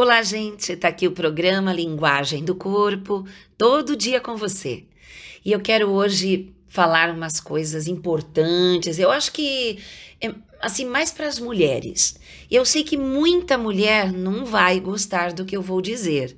Olá, gente! Tá aqui o programa Linguagem do Corpo, todo dia com você. E eu quero hoje falar umas coisas importantes. Eu acho que é, assim mais para as mulheres. E eu sei que muita mulher não vai gostar do que eu vou dizer,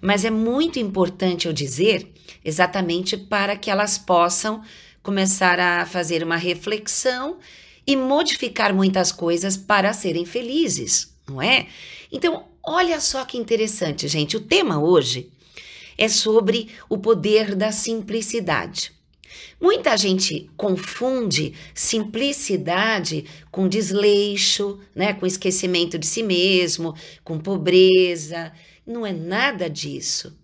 mas é muito importante eu dizer exatamente para que elas possam começar a fazer uma reflexão e modificar muitas coisas para serem felizes não é? Então, olha só que interessante, gente. O tema hoje é sobre o poder da simplicidade. Muita gente confunde simplicidade com desleixo, né, com esquecimento de si mesmo, com pobreza. Não é nada disso.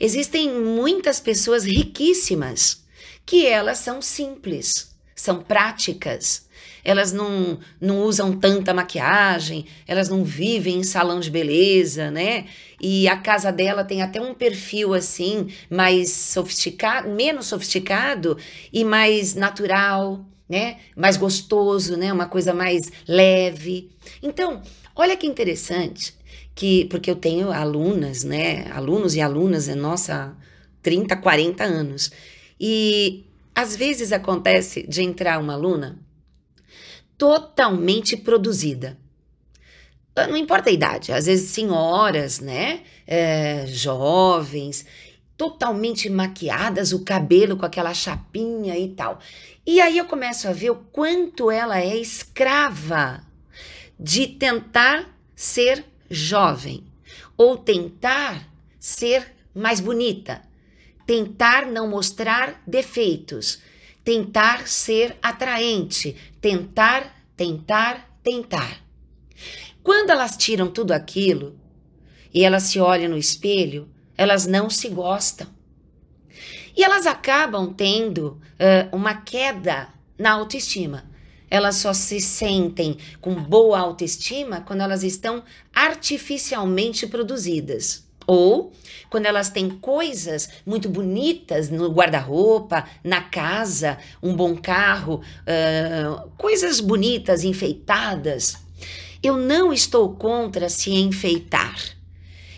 Existem muitas pessoas riquíssimas que elas são simples, são práticas, elas não, não usam tanta maquiagem, elas não vivem em salão de beleza, né? E a casa dela tem até um perfil assim, mais sofisticado, menos sofisticado e mais natural, né? Mais gostoso, né? Uma coisa mais leve. Então, olha que interessante que porque eu tenho alunas, né? Alunos e alunas, é nossa, 30, 40 anos. E às vezes acontece de entrar uma aluna totalmente produzida. Ah, não importa a idade, às vezes senhoras, né? É, jovens, totalmente maquiadas, o cabelo com aquela chapinha e tal. E aí eu começo a ver o quanto ela é escrava de tentar ser jovem ou tentar ser mais bonita, tentar não mostrar defeitos, tentar ser atraente, tentar, tentar, tentar. Quando elas tiram tudo aquilo e elas se olham no espelho, elas não se gostam. E elas acabam tendo uh, uma queda na autoestima. Elas só se sentem com boa autoestima quando elas estão artificialmente produzidas. Ou quando elas têm coisas muito bonitas no guarda-roupa, na casa, um bom carro, uh, coisas bonitas, enfeitadas. Eu não estou contra se enfeitar.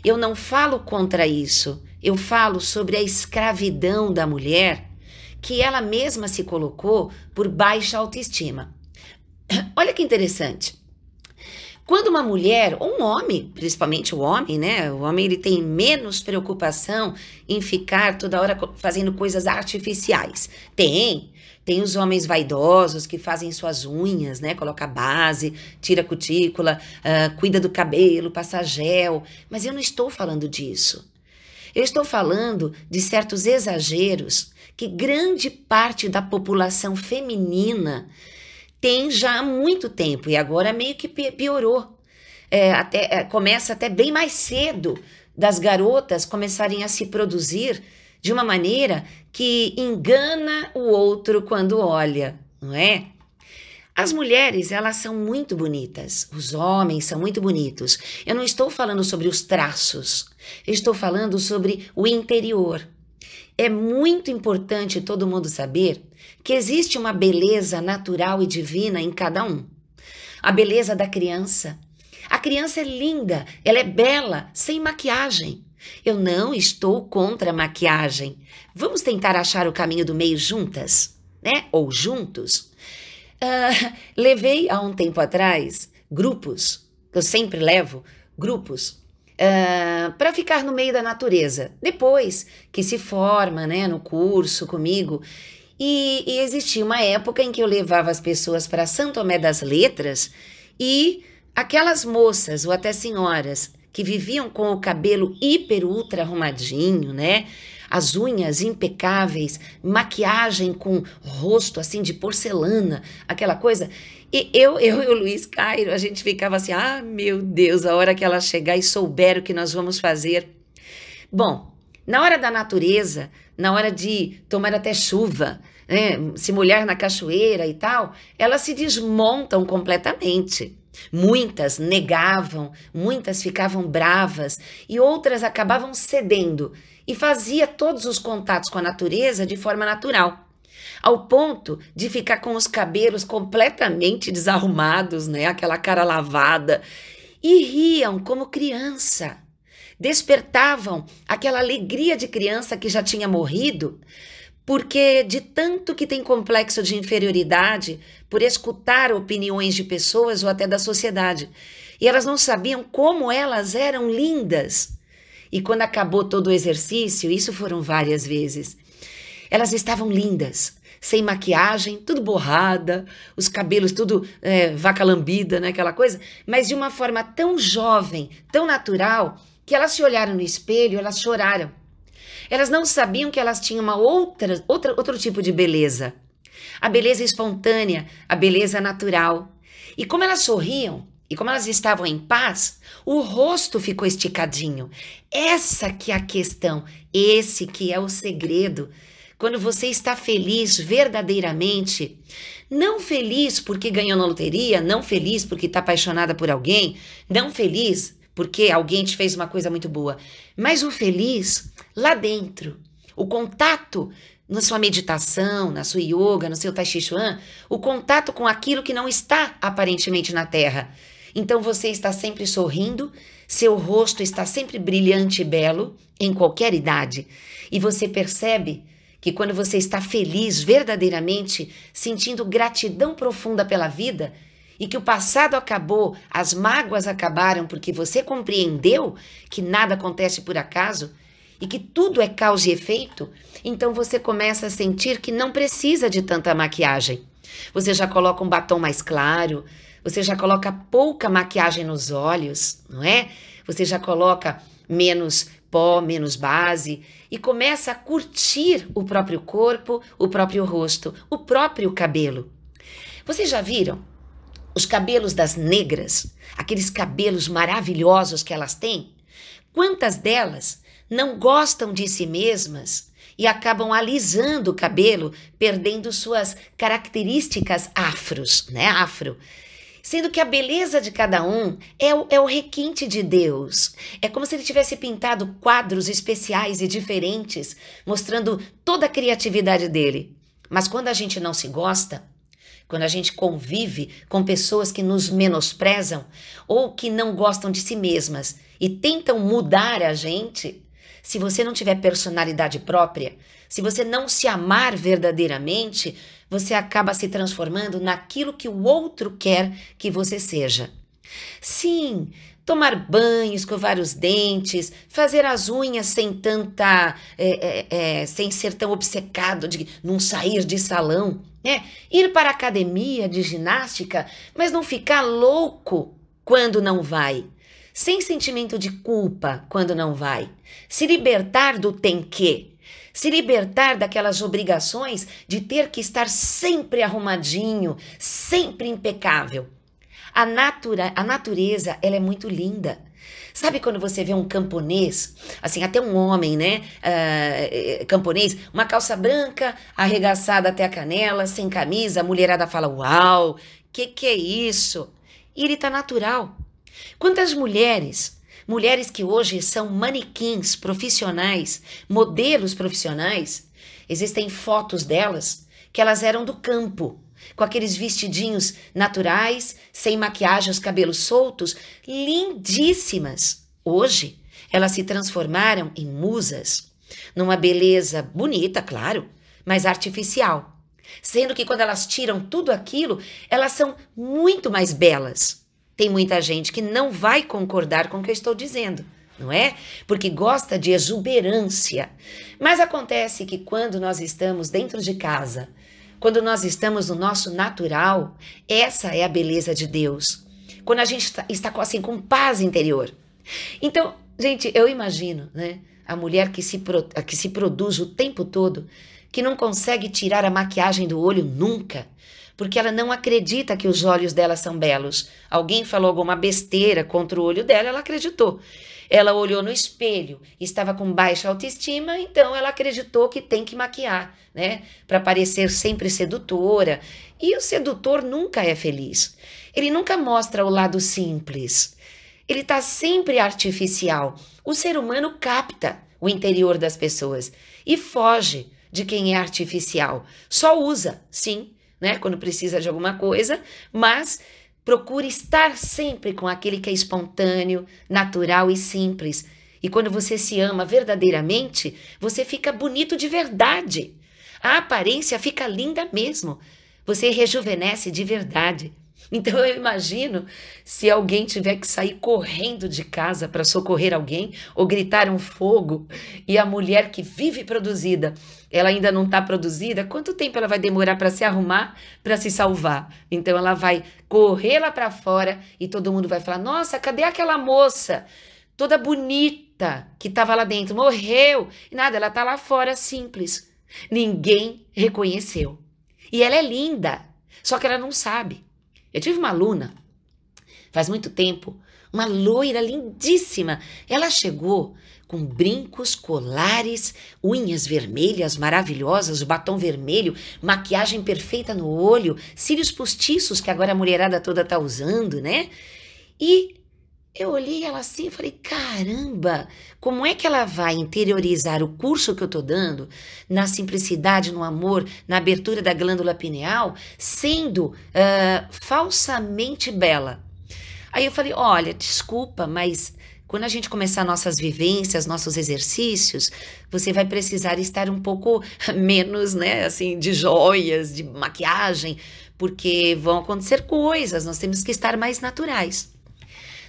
Eu não falo contra isso. Eu falo sobre a escravidão da mulher que ela mesma se colocou por baixa autoestima. Olha que interessante. Quando uma mulher, ou um homem, principalmente o homem, né? O homem ele tem menos preocupação em ficar toda hora fazendo coisas artificiais. Tem, tem os homens vaidosos que fazem suas unhas, né? Coloca base, tira cutícula, uh, cuida do cabelo, passa gel. Mas eu não estou falando disso. Eu estou falando de certos exageros que grande parte da população feminina tem já há muito tempo e agora meio que piorou. É, até, é, começa até bem mais cedo das garotas começarem a se produzir de uma maneira que engana o outro quando olha, não é? As mulheres, elas são muito bonitas, os homens são muito bonitos. Eu não estou falando sobre os traços, eu estou falando sobre o interior. É muito importante todo mundo saber que existe uma beleza natural e divina em cada um. A beleza da criança. A criança é linda, ela é bela, sem maquiagem. Eu não estou contra a maquiagem. Vamos tentar achar o caminho do meio juntas, né? Ou juntos. Uh, levei há um tempo atrás grupos, eu sempre levo grupos uh, ah, para ficar no meio da natureza, depois que se forma né, no curso comigo. E, e existia uma época em que eu levava as pessoas para Santo Tomé das Letras e aquelas moças ou até senhoras que viviam com o cabelo hiper ultra arrumadinho, né? As unhas impecáveis, maquiagem com rosto assim de porcelana, aquela coisa. E eu, eu e o Luiz Cairo, a gente ficava assim: ah, meu Deus, a hora que ela chegar e souber o que nós vamos fazer. Bom, na hora da natureza, na hora de tomar até chuva, né, se molhar na cachoeira e tal, elas se desmontam completamente. Muitas negavam, muitas ficavam bravas e outras acabavam cedendo e fazia todos os contatos com a natureza de forma natural. Ao ponto de ficar com os cabelos completamente desarrumados, né? Aquela cara lavada. E riam como criança. Despertavam aquela alegria de criança que já tinha morrido, porque de tanto que tem complexo de inferioridade por escutar opiniões de pessoas ou até da sociedade. E elas não sabiam como elas eram lindas. E quando acabou todo o exercício, isso foram várias vezes, elas estavam lindas, sem maquiagem, tudo borrada, os cabelos tudo é, vaca lambida, né, aquela coisa, mas de uma forma tão jovem, tão natural, que elas se olharam no espelho, elas choraram. Elas não sabiam que elas tinham uma outra, outra outro tipo de beleza. A beleza espontânea, a beleza natural. E como elas sorriam, e como elas estavam em paz, o rosto ficou esticadinho. Essa que é a questão, esse que é o segredo quando você está feliz verdadeiramente, não feliz porque ganhou na loteria, não feliz porque está apaixonada por alguém, não feliz porque alguém te fez uma coisa muito boa, mas o feliz lá dentro, o contato na sua meditação, na sua yoga, no seu tai chi chuan, o contato com aquilo que não está aparentemente na terra. Então você está sempre sorrindo, seu rosto está sempre brilhante e belo em qualquer idade, e você percebe que quando você está feliz verdadeiramente, sentindo gratidão profunda pela vida, e que o passado acabou, as mágoas acabaram porque você compreendeu que nada acontece por acaso e que tudo é causa e efeito, então você começa a sentir que não precisa de tanta maquiagem. Você já coloca um batom mais claro, você já coloca pouca maquiagem nos olhos, não é? Você já coloca menos pó, menos base e começa a curtir o próprio corpo, o próprio rosto, o próprio cabelo. Vocês já viram os cabelos das negras? Aqueles cabelos maravilhosos que elas têm? Quantas delas não gostam de si mesmas e acabam alisando o cabelo, perdendo suas características afros, né? Afro sendo que a beleza de cada um é o, é o requinte de Deus. É como se ele tivesse pintado quadros especiais e diferentes, mostrando toda a criatividade dele. Mas quando a gente não se gosta, quando a gente convive com pessoas que nos menosprezam ou que não gostam de si mesmas e tentam mudar a gente, se você não tiver personalidade própria, se você não se amar verdadeiramente, você acaba se transformando naquilo que o outro quer que você seja. Sim, tomar banho, escovar os dentes, fazer as unhas sem tanta. É, é, é, sem ser tão obcecado de não sair de salão, né? Ir para a academia de ginástica, mas não ficar louco quando não vai. Sem sentimento de culpa quando não vai. Se libertar do tem que se libertar daquelas obrigações de ter que estar sempre arrumadinho, sempre impecável. A, natura, a natureza, ela é muito linda. Sabe quando você vê um camponês, assim, até um homem, né? Uh, camponês, uma calça branca, arregaçada até a canela, sem camisa, a mulherada fala: Uau, que que é isso? E ele tá natural. Quantas mulheres Mulheres que hoje são manequins profissionais, modelos profissionais, existem fotos delas que elas eram do campo, com aqueles vestidinhos naturais, sem maquiagem, os cabelos soltos, lindíssimas. Hoje, elas se transformaram em musas, numa beleza bonita, claro, mas artificial. Sendo que quando elas tiram tudo aquilo, elas são muito mais belas. Tem muita gente que não vai concordar com o que eu estou dizendo, não é? Porque gosta de exuberância. Mas acontece que quando nós estamos dentro de casa, quando nós estamos no nosso natural, essa é a beleza de Deus. Quando a gente tá, está assim com paz interior. Então, gente, eu imagino, né? A mulher que se, que se produz o tempo todo, que não consegue tirar a maquiagem do olho nunca, porque ela não acredita que os olhos dela são belos. Alguém falou alguma besteira contra o olho dela, ela acreditou. Ela olhou no espelho, estava com baixa autoestima, então ela acreditou que tem que maquiar, né? Para parecer sempre sedutora. E o sedutor nunca é feliz. Ele nunca mostra o lado simples. Ele está sempre artificial. O ser humano capta o interior das pessoas e foge de quem é artificial. Só usa, sim, né? Quando precisa de alguma coisa, mas procure estar sempre com aquele que é espontâneo, natural e simples. E quando você se ama verdadeiramente, você fica bonito de verdade. A aparência fica linda mesmo. Você rejuvenesce de verdade. Então eu imagino se alguém tiver que sair correndo de casa para socorrer alguém ou gritar um fogo e a mulher que vive produzida, ela ainda não está produzida, quanto tempo ela vai demorar para se arrumar, para se salvar? Então ela vai correr lá para fora e todo mundo vai falar: "Nossa, cadê aquela moça?" Toda bonita que estava lá dentro, morreu. Nada, ela está lá fora simples. Ninguém reconheceu. E ela é linda, só que ela não sabe. Eu tive uma aluna, faz muito tempo, uma loira lindíssima. Ela chegou com brincos, colares, unhas vermelhas maravilhosas, o batom vermelho, maquiagem perfeita no olho, cílios postiços que agora a mulherada toda tá usando, né? E eu olhei ela assim e falei: caramba, como é que ela vai interiorizar o curso que eu estou dando na simplicidade, no amor, na abertura da glândula pineal, sendo uh, falsamente bela? Aí eu falei: olha, desculpa, mas quando a gente começar nossas vivências, nossos exercícios, você vai precisar estar um pouco menos, né, assim, de joias, de maquiagem, porque vão acontecer coisas, nós temos que estar mais naturais.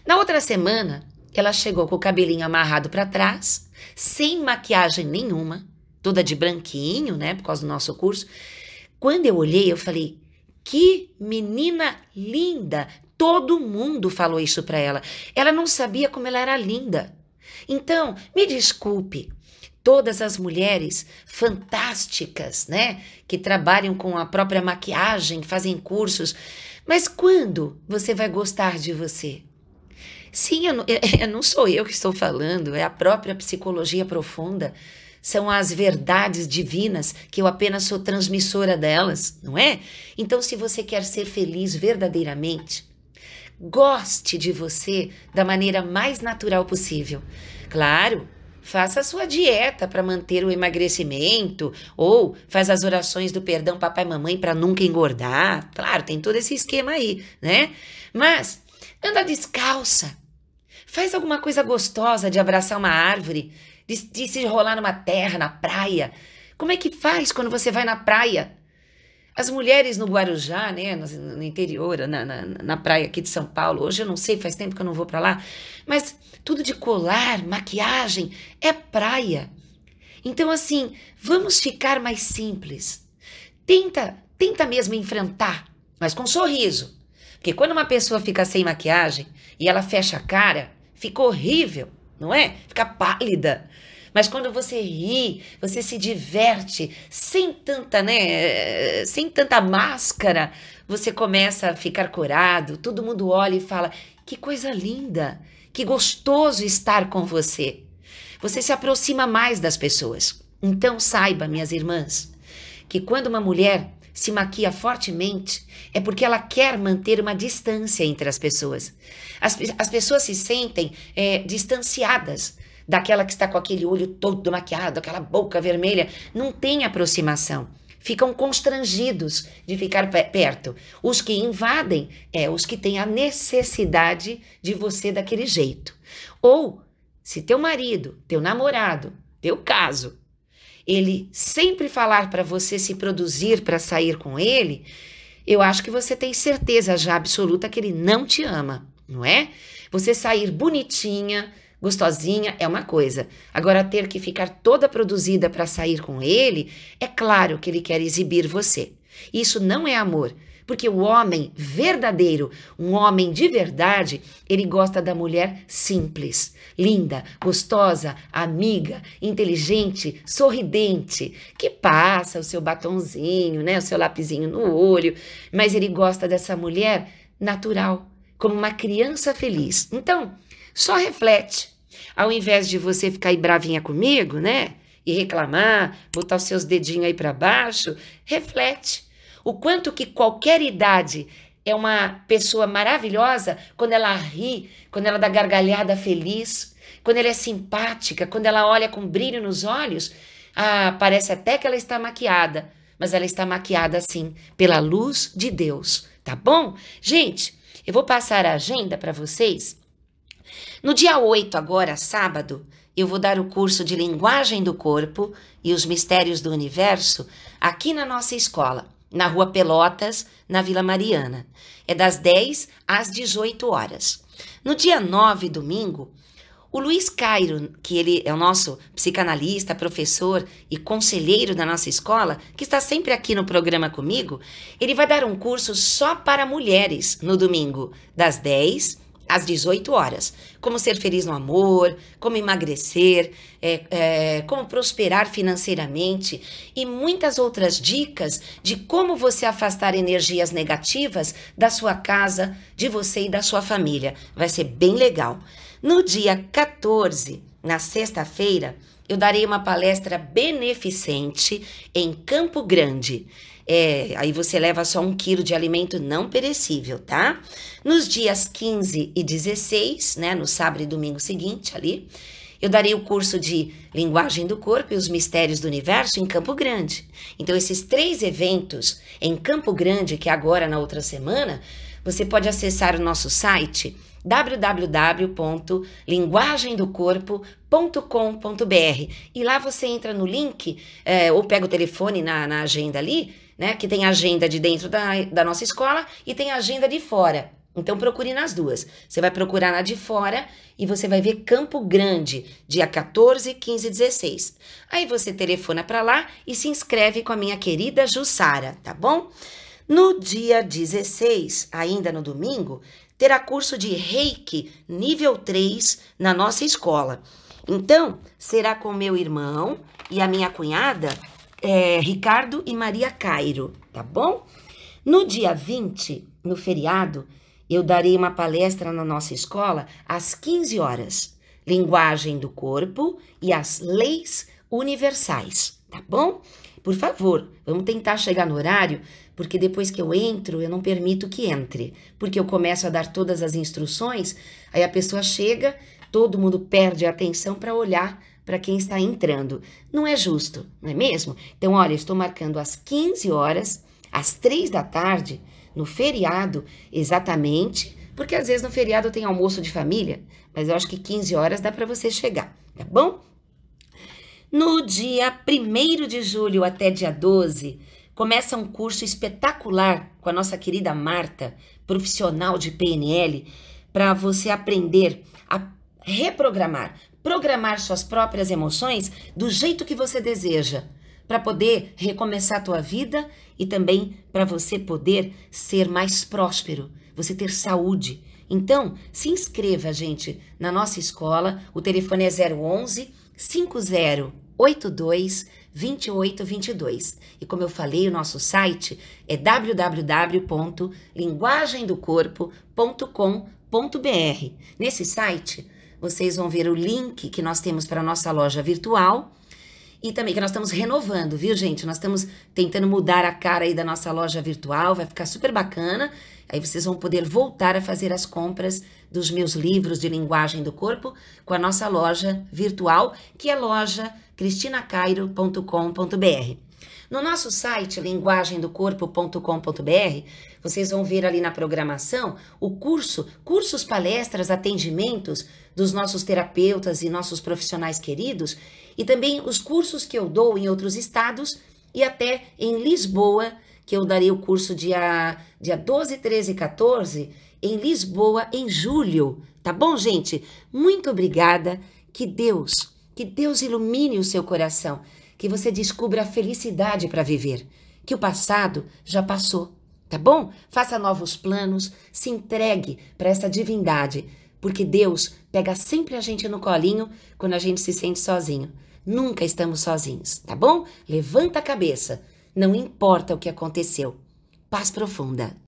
Na outra semana, ela chegou com o cabelinho amarrado para trás, sem maquiagem nenhuma, toda de branquinho, né, por causa do nosso curso. Quando eu olhei, eu falei: "Que menina linda!" Todo mundo falou isso para ela. Ela não sabia como ela era linda. Então, me desculpe, todas as mulheres fantásticas, né, que trabalham com a própria maquiagem, fazem cursos, mas quando você vai gostar de você? Sim, eu não, eu não sou eu que estou falando, é a própria psicologia profunda. São as verdades divinas que eu apenas sou transmissora delas, não é? Então, se você quer ser feliz verdadeiramente, goste de você da maneira mais natural possível. Claro, faça a sua dieta para manter o emagrecimento ou faz as orações do perdão papai e mamãe para nunca engordar. Claro, tem todo esse esquema aí, né? Mas então anda descalça. Faz alguma coisa gostosa de abraçar uma árvore, de, de se enrolar numa terra, na praia. Como é que faz quando você vai na praia? As mulheres no Guarujá, né, no, interior, na, na, na, praia aqui de São Paulo, hoje eu não sei, faz tempo que eu não vou para lá, mas tudo de colar, maquiagem, é praia. Então, assim, vamos ficar mais simples. Tenta, tenta mesmo enfrentar, mas com sorriso. Porque quando uma pessoa fica sem maquiagem e ela fecha a cara, fica horrível, não é? Fica pálida. Mas quando você ri, você se diverte, sem tanta, né, sem tanta máscara, você começa a ficar curado, todo mundo olha e fala: "Que coisa linda, que gostoso estar com você". Você se aproxima mais das pessoas. Então saiba, minhas irmãs, que quando uma mulher se maquia fortemente é porque ela quer manter uma distância entre as pessoas. As, as pessoas se sentem é, distanciadas daquela que está com aquele olho todo maquiado, aquela boca vermelha. Não tem aproximação. Ficam constrangidos de ficar perto. Os que invadem é os que têm a necessidade de você daquele jeito. Ou se teu marido, teu namorado, teu caso ele sempre falar para você se produzir para sair com ele, eu acho que você tem certeza já absoluta que ele não te ama, não é? Você sair bonitinha, gostosinha é uma coisa. Agora, ter que ficar toda produzida para sair com ele, é claro que ele quer exibir você. Isso não é amor, porque o homem verdadeiro, um homem de verdade, ele gosta da mulher simples, linda, gostosa, amiga, inteligente, sorridente, que passa o seu batonzinho, né, o seu lapisinho no olho, mas ele gosta dessa mulher natural, como uma criança feliz. Então, só reflete. Ao invés de você ficar aí bravinha comigo, né? E reclamar, botar os seus dedinhos aí para baixo, reflete o quanto que qualquer idade é uma pessoa maravilhosa quando ela ri, quando ela dá gargalhada feliz, quando ela é simpática, quando ela olha com brilho nos olhos. Ah, parece até que ela está maquiada, mas ela está maquiada sim pela luz de Deus, tá bom? Gente, eu vou passar a agenda para vocês. No dia 8, agora, sábado, eu vou dar o curso de Linguagem do Corpo e os Mistérios do Universo aqui na nossa escola na Rua Pelotas, na Vila Mariana. É das 10 às 18 horas. No dia 9, domingo, o Luiz Cairo, que ele é o nosso psicanalista, professor e conselheiro da nossa escola, que está sempre aqui no programa comigo, ele vai dar um curso só para mulheres no domingo, das 10 às 18 horas. Como ser feliz no amor, como emagrecer, é, é, como prosperar financeiramente e muitas outras dicas de como você afastar energias negativas da sua casa, de você e da sua família. Vai ser bem legal. No dia 14, na sexta-feira, eu darei uma palestra beneficente em Campo Grande. É, aí você leva só um quilo de alimento não perecível, tá? Nos dias 15 e 16, né? No sábado e domingo seguinte ali, eu darei o curso de Linguagem do Corpo e os Mistérios do Universo em Campo Grande. Então, esses três eventos em Campo Grande, que é agora na outra semana, você pode acessar o nosso site www.linguagemdocorpo.com.br e lá você entra no link é, ou pega o telefone na, na agenda ali, né? Que tem agenda de dentro da, da nossa escola e tem agenda de fora. Então procure nas duas. Você vai procurar na de fora e você vai ver Campo Grande, dia 14, 15 e 16. Aí você telefona para lá e se inscreve com a minha querida Jussara, tá bom? No dia 16, ainda no domingo, terá curso de Reiki nível 3 na nossa escola. Então, será com meu irmão e a minha cunhada, é, Ricardo e Maria Cairo, tá bom? No dia 20, no feriado, eu darei uma palestra na nossa escola às 15 horas. Linguagem do corpo e as leis universais, tá bom? Por favor, vamos tentar chegar no horário, porque depois que eu entro, eu não permito que entre, porque eu começo a dar todas as instruções, aí a pessoa chega, todo mundo perde a atenção para olhar para quem está entrando. Não é justo, não é mesmo? Então, olha, estou marcando às 15 horas, às 3 da tarde, no feriado, exatamente, porque às vezes no feriado tem almoço de família, mas eu acho que 15 horas dá para você chegar, tá bom? No dia 1 de julho até dia 12, começa um curso espetacular com a nossa querida Marta, profissional de PNL, para você aprender a reprogramar, programar suas próprias emoções do jeito que você deseja, para poder recomeçar a tua vida e também para você poder ser mais próspero, você ter saúde. Então, se inscreva, gente, na nossa escola. O telefone é 011 5082 2822. E como eu falei, o nosso site é www.linguagemdocorpo.com.br. Nesse site, vocês vão ver o link que nós temos para a nossa loja virtual e também que nós estamos renovando, viu, gente? Nós estamos tentando mudar a cara aí da nossa loja virtual, vai ficar super bacana. Aí vocês vão poder voltar a fazer as compras dos meus livros de linguagem do corpo com a nossa loja virtual, que é loja cristinacairo.com.br. No nosso site linguagemdocorpo.com.br, vocês vão ver ali na programação o curso, cursos, palestras, atendimentos dos nossos terapeutas e nossos profissionais queridos e também os cursos que eu dou em outros estados e até em Lisboa que eu darei o curso dia, dia 12, 13 e 14 em Lisboa, em julho. Tá bom, gente? Muito obrigada. Que Deus, que Deus ilumine o seu coração, que você descubra a felicidade para viver, que o passado já passou. Tá bom? Faça novos planos, se entregue para essa divindade, porque Deus pega sempre a gente no colinho quando a gente se sente sozinho. Nunca estamos sozinhos, tá bom? Levanta a cabeça não importa o que aconteceu. Paz profunda.